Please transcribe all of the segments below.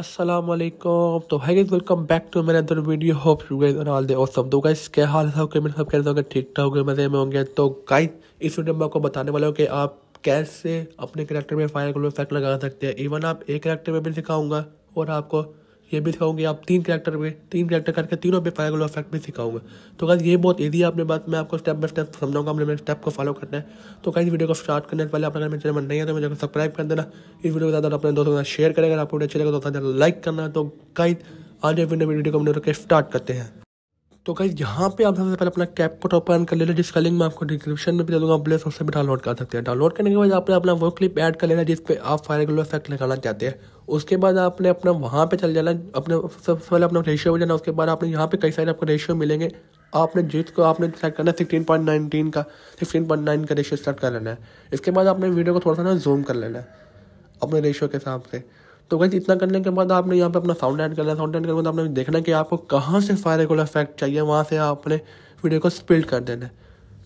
अस्सलाम वालेकुम तो hi guys welcome back to मेरे other video hope you guys are all the awesome तो गाइस क्या हाल है ओके मैं सब कह रहा हूँ ठीक ठाक होंगे मज़े में होंगे तो गाइस इस वीडियो में आपको बताने वाला हूं कि आप कैसे अपने कैरेक्टर में फायर ग्लो इफेक्ट लगा सकते हैं इवन आप एक कैरेक्टर में भी सिखाऊंगा और आपको ये भी सिखाऊंगी आप तीन करेक्टर पे तीन करेक्टर करके तीनों पे फायर ग्लो इफेक्ट भी सिखाऊंगा तो कहीं ये बहुत ईजी है आपने बात मैं आपको स्टेप बाय स्टेप समझाऊंगा अपने मेरे स्टेप को फॉलो करना है तो कहीं वीडियो को स्टार्ट करने से पहले अगर मेरे चैनल नहीं है तो मुझे सब्सक्राइब कर देना इस वीडियो के साथ अपने दोस्तों के साथ शेयर करेगा आपको अच्छे लगे तो लाइक करना तो कहीं आज वीडियो को अपने स्टार्ट करते हैं तो गाइज यहाँ पे आप सबसे पहले अपना कैप कोड ओपन कर लेना जिसका लिंक मैं आपको डिस्क्रिप्शन में भी दे दूँगा आप स्टोर से भी डाउनलोड कर सकते हैं डाउनलोड करने के बाद आपने अपना वो क्लिप ऐड कर लेना जिस पर आप फायर ग्लो इफेक्ट लगाना चाहते हैं उसके बाद आपने अपना वहाँ पे चल जाना अपने सबसे पहले अपना रेशियो हो जाना उसके बाद आपने यहाँ पे कई सारे आपको रेशियो मिलेंगे आपने जिस को आपने सेलेक्ट करना सिक्सटीन पॉइंट नाइनटीन का सिक्सटीन पॉइंट नाइन का रेशियो सेलेक्ट कर लेना है इसके बाद आपने वीडियो को थोड़ा सा ना जूम कर लेना है अपने रेशियो के हिसाब से तो वैसे इतना करने के बाद आपने यहाँ पे अपना साउंड ऐड करना है साउंड ऐड करने के बाद आपने देखना है कि आपको कहाँ से फायर कोल इफेक्ट चाहिए वहाँ से आपने वीडियो को स्पिल्ड कर देना है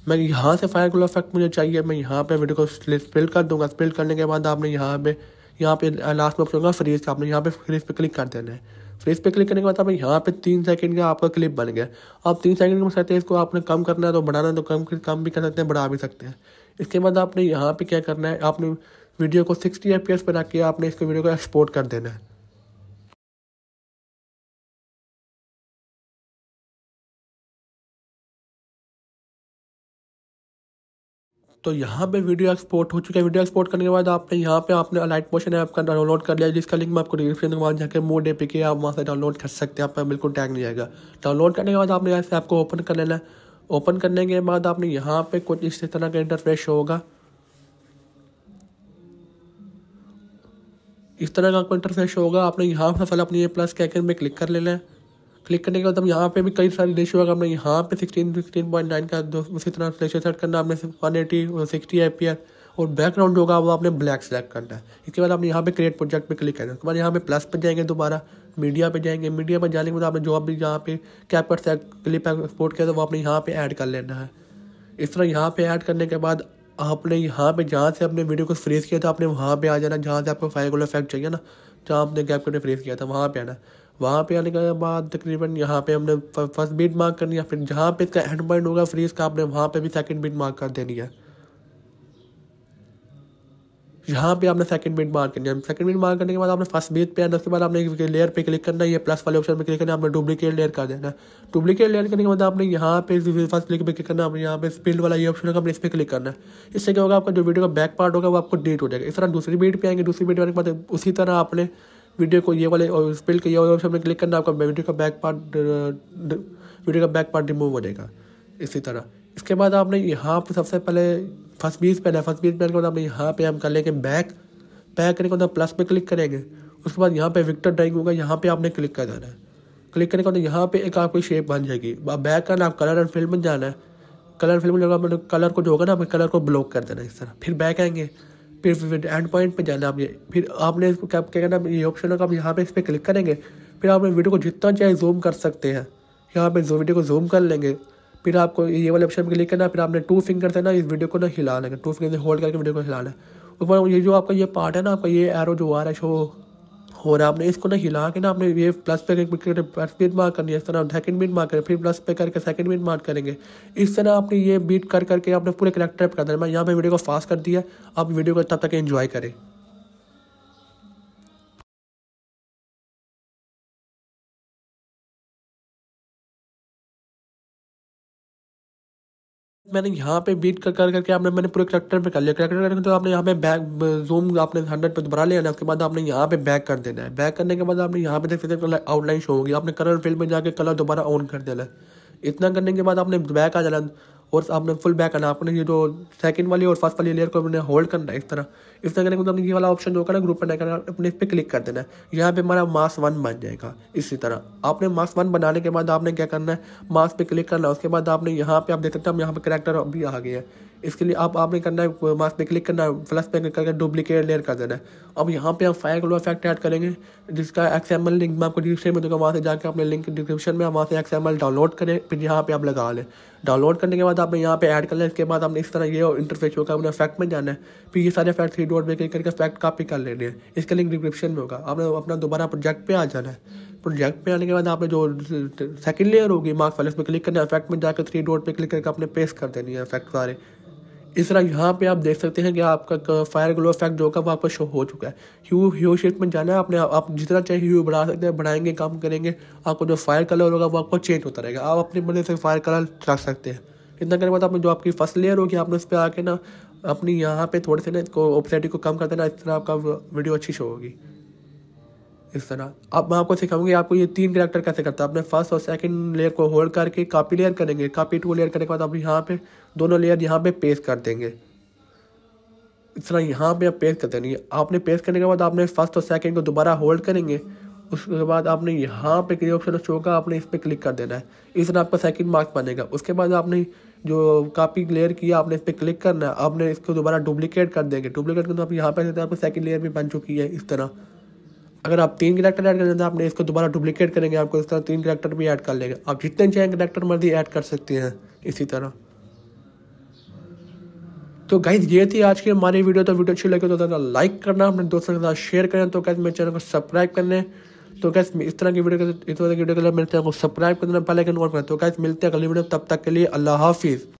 मैं यहाँ से फायर कोल इफेक्ट मुझे चाहिए मैं यहाँ पे वीडियो को स्पिल्ड कर दूँगा स्पिल्ड करने के बाद आपने यहाँ पे यहाँ पे लास्ट में ऑप्शन होगा फ्रीज का आपने यहाँ पे फ्रीज पे क्लिक कर देना है फ्रीज पे क्लिक करने के बाद आपने यहाँ पे तीन सेकंड का आपका क्लिप बन गया आप तीन सेकंड में सकते हैं इसको आपने कम करना है तो बढ़ाना है तो कम कम भी कर सकते हैं बढ़ा भी सकते हैं इसके बाद आपने यहाँ पे क्या करना है आपने वीडियो को सिक्सटी एफ बना के आपने इसको वीडियो को एक्सपोर्ट कर देना है तो यहाँ पे वीडियो एक्सपोर्ट हो चुका है वीडियो एक्सपोर्ट करने के बाद आपने यहाँ पे आपने लाइट मोशन ऐप का डाउनलोड कर लिया जिसका लिंक मैं आपको डिस्क्रिप्शन में वहाँ जाकर मोड एपी के आप वहाँ से डाउनलोड कर सकते हैं आप बिल्कुल टैग नहीं आएगा डाउनलोड करने के बाद आपने ऐसे ऐप को ओपन कर लेना है ओपन करने के बाद आपने यहाँ पे कुछ इस तरह का इंटरफेस होगा इस तरह का आपको इंटरफेस होगा आपने यहाँ पर फल अपनी ए प्लस के आइकन में क्लिक कर लेना है क्लिक करने के बाद हम यहाँ पे भी कई सारे रेशियो होगा आपने यहाँ पे सिक्सटीन सिक्सटीन पॉइंट नाइन का दो उसी तरह रेशियो सेट करना आपने वन एटी और सिक्सटी आई पी आर और बैकग्राउंड होगा वो आपने ब्लैक सेलेक्ट करना है इसके बाद आपने यहाँ पे क्रिएट प्रोजेक्ट पे क्लिक करना है उसके बाद यहाँ पे प्लस पर जाएंगे दोबारा मीडिया पे जाएंगे मीडिया पर जाने के बाद आपने जो भी यहाँ पे कैपकट क्लिप एक्सपोर्ट किया था तो वो आपने यहाँ पे ऐड कर लेना है इस तरह यहाँ पे ऐड करने के बाद आपने यहाँ पे जहाँ से आपने वीडियो को फ्रीज़ किया था आपने वहाँ पे आ जाना जहाँ से आपको फाइव गोल इफेक्ट चाहिए ना जहाँ आपने गैप कटे फ्रीज़ किया था वहाँ पे आना वहाँ पे आने के बाद तकरीबन यहाँ पे हमने फर्स्ट बीट मार्क करनी है फिर जहाँ पे इसका एंड पॉइंट होगा फ्रीज का आपने वहाँ पे भी सेकंड बीट मार्क कर देनी है यहाँ पे आपने सेकंड बिट मार करनी है सेकंड बिट मार करने के बाद आपने फर्स्ट बीट पे आना उसके बाद आपने लेयर पे क्लिक करना है प्लस वाले ऑप्शन पे क्लिक करना है आपने डुप्लीकेट लेयर कर देना है डुप्लीकेट लेयर करने के बाद आपने यहाँ पे फर्स्ट क्लिक पे क्लिक करना है आपने यहाँ पे स्पिल वाला ये ऑप्शन होगा आपने इस पर क्लिक करना है इससे क्या होगा आपका जो वीडियो का बैक पार्ट होगा वो आपको डिलीट हो जाएगा इस तरह दूसरी बीट पे आएंगे दूसरी बीट आने के बाद उसी तरह आपने वीडियो को ये वाले स्पिल के ये वाले ऑप्शन में क्लिक करना आपका वीडियो का बैक पार्ट वीडियो का बैक पार्ट रिमूव हो जाएगा इसी तरह इसके बाद आपने यहाँ पर सबसे पहले फर्स्ट बीस पेन है फर्स्ट बीस पे आने के बाद मतलब हम यहाँ पे हम कर लेंगे बैक बैक करने के बाद प्लस पे क्लिक करेंगे उसके बाद यहाँ पे विक्टर ड्राइंग होगा यहाँ पे आपने क्लिक कर देना है क्लिक करने के बाद यहाँ पे एक आपकी शेप बन जाएगी बैक करना आप कलर एंड फिल्म में जाना है कलर फिल्म में जाना कलर मतलब को जो होगा ना आप कलर को ब्लॉक कर देना इस तरह फिर बैक आएंगे फिर एंड पॉइंट पर जाना आपने फिर आपने इसको क्या क्या करना ये ऑप्शन होगा आप यहाँ पे इस पर क्लिक करेंगे फिर आपने वीडियो को जितना चाहे जूम कर सकते हैं यहाँ पे वीडियो को जूम कर लेंगे फिर आपको ये वाले ऑप्शन पर क्लिक करना फिर आपने टू फिंगर से ना इस वीडियो को ना हिलाना है टू फिंगर से होल्ड करके वीडियो को हिलाना है ऊपर ये जो आपका ये पार्ट है ना आपका ये एरो जो आ रहा है शो हो रहा है आपने इसको ना हिला के ना आपने ये प्लस पे करके प्लस बीट मार्क करनी है इस तरह सेकंड बीट मार्क करें फिर प्लस पे करके सेकंड बीट मार्क करेंगे इस तरह आपने ये बीट कर करके आपने पूरे करेक्टर पर कर देना मैं यहाँ पर वीडियो को फास्ट कर दिया आप वीडियो को तब तक इन्जॉय करें मैंने यहाँ पे बीट कर कर करके आपने मैंने पूरे करेक्टर पे कर लिया करेक्टर करके तो आपने यहाँ पे बैक जूम आपने हंड्रेड पे बना लिया ना उसके बाद आपने यहाँ पे बैक कर देना है बैक करने के बाद आपने यहाँ पे देख सकते हैं आउटलाइन शो होगी आपने कलर फील्ड में जाके कलर दोबारा ऑन कर देना है इतना करने के बाद आपने बैक आ जाना और आपने फुल बैक करना आपने ये जो सेकंड वाली और फर्स्ट वाली लेयर को अपने होल्ड करना है इस तरह इस तरह करने के आपने मतलब ये वाला ऑप्शन जो करना ग्रुप करना करना अपने इस पर क्लिक कर देना है यहाँ पर हमारा मास वन बन जाएगा इसी तरह आपने मास वन बनाने के बाद आपने क्या करना है मास पे क्लिक करना है उसके बाद आपने यहाँ पे आप देख सकते हैं हम यहाँ पे करेक्टर अभी आ गया है इसके लिए आप आपने करना है मास्क पे क्लिक करना है फ्लस पे क्लिक करके डुप्लीकेट लेयर कर देना है अब यहाँ पे आप फायर ग्लो इफेक्ट ऐड करेंगे जिसका एक्सएमएल लिंक मैं आपको डिस्क्रिप्शन में दूंगा वहाँ से जाकर अपने लिंक डिस्क्रिप्शन में वहाँ से एक्सएमएल डाउनलोड करें फिर यहाँ पे आप लगा लें डाउनलोड करने के बाद आपने यहाँ पे ऐड कर लें इसके बाद आपने इस तरह ये इंटरफेस होगा अपने इफेक्ट में जाना है फिर ये सारे इफेक्ट थ्री डॉट पर क्लिक करके इफेक्ट कॉपी कर लेने हैं इसका लिंक डिस्क्रिप्शन में होगा आपने अपना दोबारा प्रोजेक्ट पे आ जाना है प्रोजेक्ट पे आने के बाद आपने जो सेकंड लेयर होगी मार्क्स फाइल पे क्लिक करना है इफेक्ट में जाकर थ्री डॉट पे क्लिक करके अपने पेस्ट कर देनी है इफेक्ट सारे इस तरह यहाँ पे आप देख सकते हैं कि आपका फायर ग्लो इफेक्ट जो का वो आपका शो हो चुका है ह्यू ह्यू शेप में जाना है आपने आप जितना चाहे ह्यू बढ़ा सकते हैं बढ़ाएंगे काम करेंगे आपको जो फायर कलर होगा वो आपको चेंज होता रहेगा आप अपने मन से फायर कलर रख सकते हैं इतना करने के बाद आपने जो आपकी फर्स्ट लेयर होगी आपने उस पर आके ना अपनी यहाँ पे थोड़े से ना इसको ओपरेटी को कम कर देना इस तरह आपका वीडियो अच्छी शो होगी इस तरह अब मैं आपको सिखाऊंगी आपको ये तीन करेक्टर कैसे करता है आपने फर्स्ट और सेकंड लेयर को होल्ड करके कापी लेयर करेंगे कापी टू लेयर करने के बाद आप यहाँ पे दोनों लेयर यहाँ पे पेस्ट कर देंगे इस तरह यहाँ पे आप पेस्ट कर देंगे आपने पेस्ट करने के बाद आपने फर्स्ट और सेकेंड को दोबारा होल्ड करेंगे उसके बाद आपने यहाँ पे क्रिय ऑप्शन शो का आपने इस पर क्लिक कर देना है इस तरह आपका सेकंड मार्क बनेगा उसके बाद आपने जो कापी लेयर किया आपने इस पर क्लिक करना है आपने इसको दोबारा डुप्लीकेट कर देंगे डुप्लीकेट करना आप यहाँ पे देते हैं आपको सेकंड लेयर भी बन चुकी है इस तरह अगर आप तीन करेक्टर ऐड करना आपने इसको दोबारा डुप्लीकेट करेंगे आपको इस तरह तीन करेक्टर भी ऐड कर लेगा आप जितने चाहें करेक्टर मर्जी ऐड कर सकते हैं इसी तरह तो गाइज ये थी आज की हमारी वीडियो तो वीडियो अच्छी लगे तो ज़्यादा लाइक करना अपने दोस्तों के साथ शेयर करें तो कैसे मेरे चैनल को सब्सक्राइब करने तो कैसे इस तरह की वीडियो इस तरह की वीडियो के लिए मेरे चैनल को सब्सक्राइब करना पहले कॉल करें तो कैसे मिलते हैं अगली वीडियो तब तक के लिए अल्लाह हाफिज़